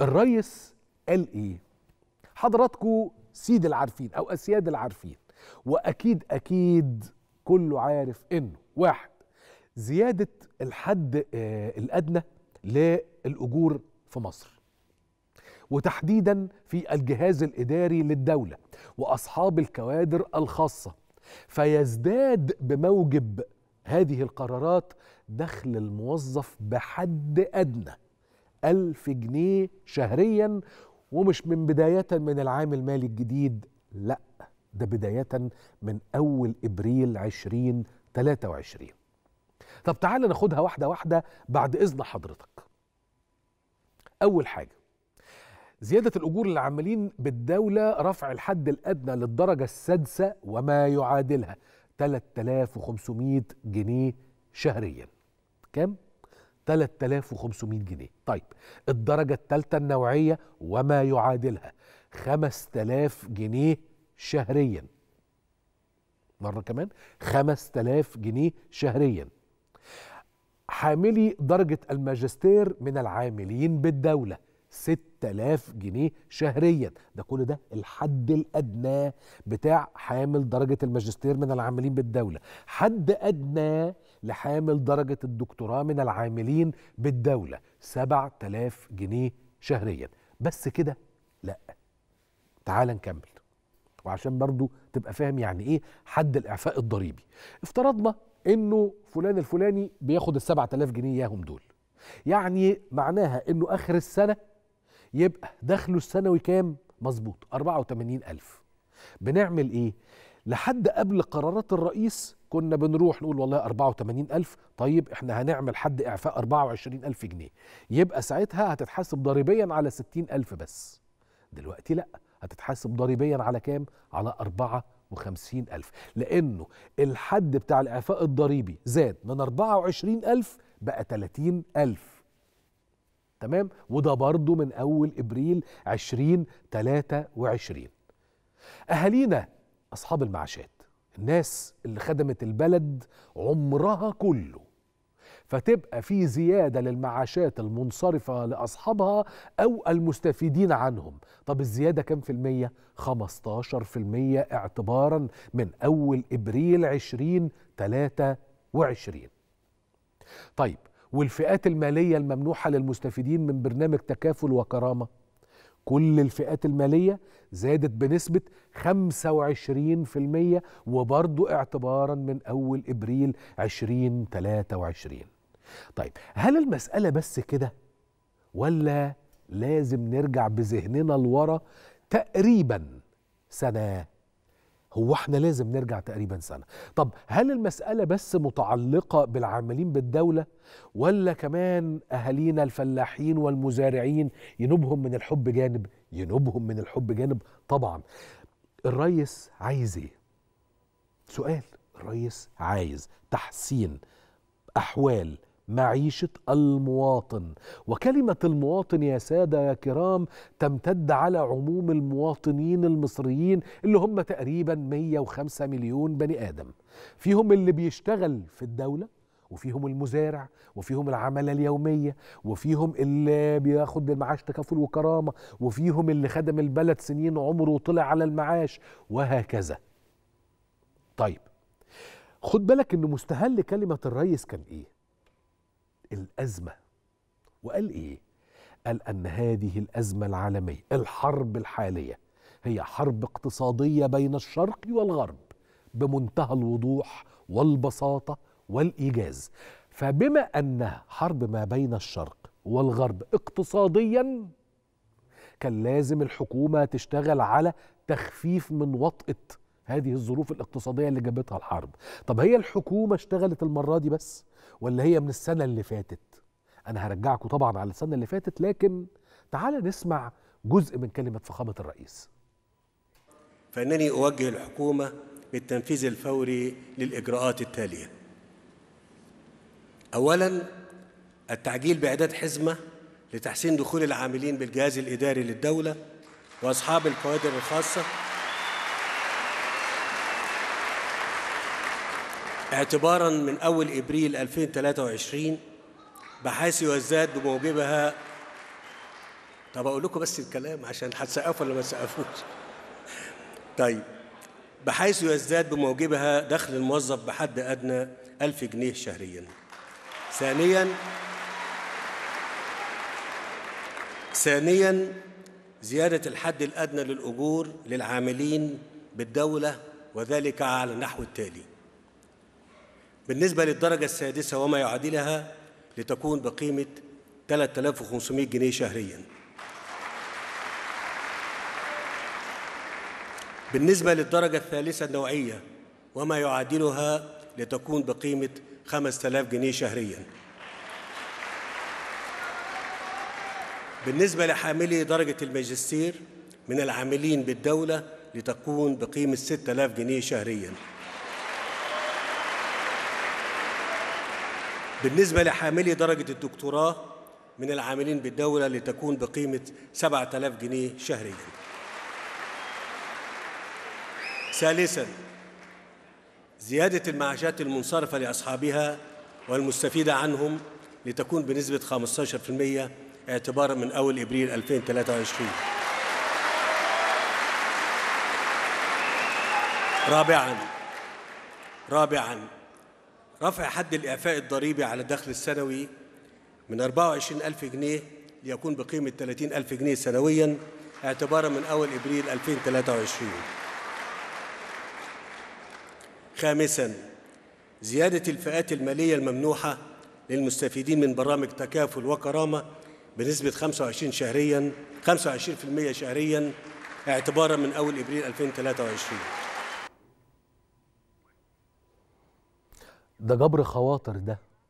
الريس قال ايه e. حضراتكم سيد العارفين او اسياد العارفين واكيد اكيد كله عارف انه واحد زياده الحد آه، الادنى للاجور في مصر وتحديدا في الجهاز الاداري للدوله واصحاب الكوادر الخاصه فيزداد بموجب هذه القرارات دخل الموظف بحد ادنى ألف جنيه شهريا ومش من بداية من العام المالي الجديد لا ده بداية من أول إبريل 2023 طب تعال ناخدها واحدة واحدة بعد إذن حضرتك أول حاجة زيادة الأجور للعاملين بالدولة رفع الحد الأدنى للدرجة السادسة وما يعادلها 3500 جنيه شهريا كام؟ 3500 جنيه طيب الدرجة الثالثة النوعية وما يعادلها 5000 جنيه شهريا مرة كمان 5000 جنيه شهريا حاملي درجة الماجستير من العاملين بالدولة 6000 جنيه شهريا ده كل ده الحد الأدنى بتاع حامل درجة الماجستير من العاملين بالدولة حد أدنى لحامل درجة الدكتوراه من العاملين بالدولة 7000 جنيه شهريا بس كده لا تعال نكمل وعشان برضو تبقى فاهم يعني ايه حد الاعفاء الضريبي افترضنا انه فلان الفلاني بياخد ال 7000 جنيه ياهم دول يعني معناها انه اخر السنه يبقى دخله السنوي كام مظبوط 84000 بنعمل ايه لحد قبل قرارات الرئيس كنا بنروح نقول والله 84 ألف طيب احنا هنعمل حد إعفاء 24 ألف جنيه يبقى ساعتها هتتحاسب ضريبيا على 60 ألف بس دلوقتي لا هتتحاسب ضريبيا على كام على 54 ألف لأنه الحد بتاع الإعفاء الضريبي زاد من 24 ألف بقى 30 ألف تمام وده برضه من أول إبريل 2023 أهالينا أصحاب المعاشات الناس اللي خدمت البلد عمرها كله فتبقى في زيادة للمعاشات المنصرفة لأصحابها أو المستفيدين عنهم طب الزيادة كم في المية؟ 15 في المية اعتبارا من أول إبريل 2023 طيب والفئات المالية الممنوحة للمستفيدين من برنامج تكافل وكرامة كل الفئات المالية زادت بنسبة 25% وبرضه اعتبارا من أول إبريل 2023 طيب هل المسألة بس كده ولا لازم نرجع بذهننا لورا تقريبا سنة هو احنا لازم نرجع تقريبا سنه طب هل المساله بس متعلقه بالعاملين بالدوله ولا كمان اهالينا الفلاحين والمزارعين ينوبهم من الحب جانب ينوبهم من الحب جانب طبعا الريس عايز ايه سؤال الريس عايز تحسين احوال معيشه المواطن وكلمه المواطن يا ساده يا كرام تمتد على عموم المواطنين المصريين اللي هم تقريبا 105 مليون بني ادم فيهم اللي بيشتغل في الدوله وفيهم المزارع وفيهم العمل اليوميه وفيهم اللي بياخد المعاش تكافل وكرامه وفيهم اللي خدم البلد سنين عمره وطلع على المعاش وهكذا طيب خد بالك انه مستهل كلمه الريس كان ايه الازمه وقال ايه قال ان هذه الازمه العالميه الحرب الحاليه هي حرب اقتصاديه بين الشرق والغرب بمنتهى الوضوح والبساطه والايجاز فبما انها حرب ما بين الشرق والغرب اقتصاديا كان لازم الحكومه تشتغل على تخفيف من وطئه هذه الظروف الاقتصاديه اللي جابتها الحرب طب هي الحكومه اشتغلت المره دي بس ولا هي من السنه اللي فاتت انا هرجعكم طبعا على السنه اللي فاتت لكن تعالى نسمع جزء من كلمه فخامه الرئيس فانني اوجه الحكومه بالتنفيذ الفوري للاجراءات التاليه اولا التعجيل باعداد حزمه لتحسين دخول العاملين بالجهاز الاداري للدوله واصحاب الكوادر الخاصه اعتبارا من أول إبريل 2023 بحيث يزداد بموجبها طب أقول لكم بس الكلام عشان هتسقفوا ولا ما تسقفوش طيب بحيث يزداد بموجبها دخل الموظف بحد أدنى 1000 جنيه شهريا ثانيا ثانيا زيادة الحد الأدنى للأجور للعاملين بالدولة وذلك على النحو التالي بالنسبة للدرجة السادسة وما يعادلها لتكون بقيمة 3500 جنيه شهريا بالنسبة للدرجة الثالثة النوعية وما يعادلها لتكون بقيمة 5000 جنيه شهريا بالنسبة لحاملي درجة الماجستير من العاملين بالدولة لتكون بقيمة 6000 جنيه شهرياً بالنسبة لحاملي درجة الدكتوراه من العاملين بالدولة لتكون بقيمة 7000 جنيه شهريا ثالثا زيادة المعاشات المنصرفة لأصحابها والمستفيدة عنهم لتكون بنسبة 15% اعتبارا من أول إبريل 2023 رابعا رابعا رفع حد الإعفاء الضريبي على الدخل السنوي من 24 ألف جنيه ليكون بقيمة 30 ألف جنيه سنويا اعتبارا من أول إبريل 2023 خامسا زيادة الفئات المالية الممنوحة للمستفيدين من برامج تكافل وكرامة بنسبة 25 شهريا 25% شهريا اعتبارا من أول إبريل 2023 ده جبر خواطر ده